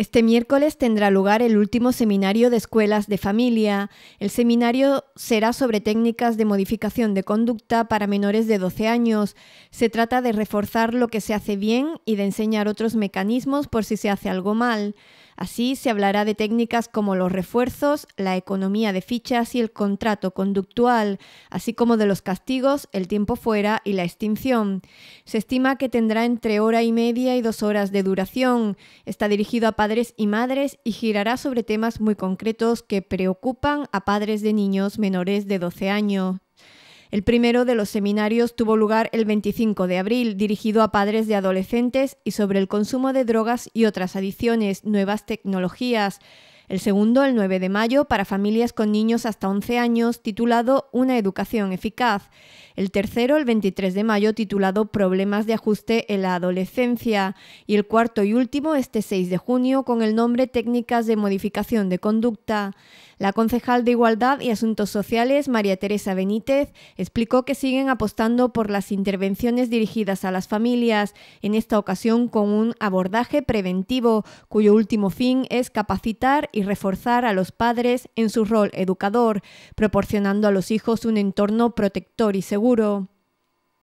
Este miércoles tendrá lugar el último seminario de escuelas de familia. El seminario será sobre técnicas de modificación de conducta para menores de 12 años. Se trata de reforzar lo que se hace bien y de enseñar otros mecanismos por si se hace algo mal. Así se hablará de técnicas como los refuerzos, la economía de fichas y el contrato conductual, así como de los castigos, el tiempo fuera y la extinción. Se estima que tendrá entre hora y media y dos horas de duración. Está dirigido a padres y madres y girará sobre temas muy concretos que preocupan a padres de niños menores de 12 años. El primero de los seminarios tuvo lugar el 25 de abril, dirigido a padres de adolescentes y sobre el consumo de drogas y otras adiciones, nuevas tecnologías, el segundo, el 9 de mayo, para familias con niños hasta 11 años, titulado Una educación eficaz. El tercero, el 23 de mayo, titulado Problemas de ajuste en la adolescencia. Y el cuarto y último, este 6 de junio, con el nombre Técnicas de modificación de conducta. La concejal de Igualdad y Asuntos Sociales, María Teresa Benítez, explicó que siguen apostando por las intervenciones dirigidas a las familias, en esta ocasión con un abordaje preventivo, cuyo último fin es capacitar y y reforzar a los padres en su rol educador, proporcionando a los hijos un entorno protector y seguro.